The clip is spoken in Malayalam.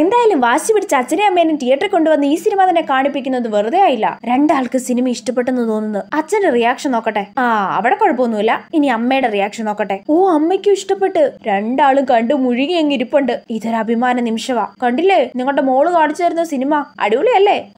എന്തായാലും വാശി പിടിച്ച അച്ഛനെയും അമ്മേനും തിയേറ്ററിൽ കൊണ്ടുവന്ന് ഈ സിനിമ തന്നെ കാണിപ്പിക്കുന്നത് വെറുതെ ആയില്ല രണ്ടാൾക്ക് സിനിമ ഇഷ്ടപ്പെട്ടെന്ന് തോന്നുന്നു അച്ഛന്റെ റിയാക്ഷൻ നോക്കട്ടെ ആ അവിടെ കുഴപ്പമൊന്നുമില്ല ഇനി അമ്മയുടെ റിയാക്ഷൻ നോക്കട്ടെ ഓ അമ്മയ്ക്കും ഇഷ്ടപ്പെട്ട് രണ്ടാളും കണ്ടു മുഴുകി അങ്ങ് ഇരിപ്പുണ്ട് ഇതൊരു അഭിമാന നിമിഷവാ കണ്ടില്ലേ നിങ്ങളുടെ മോള് കാണിച്ചു തരുന്ന സിനിമ അടിപൊളിയല്ലേ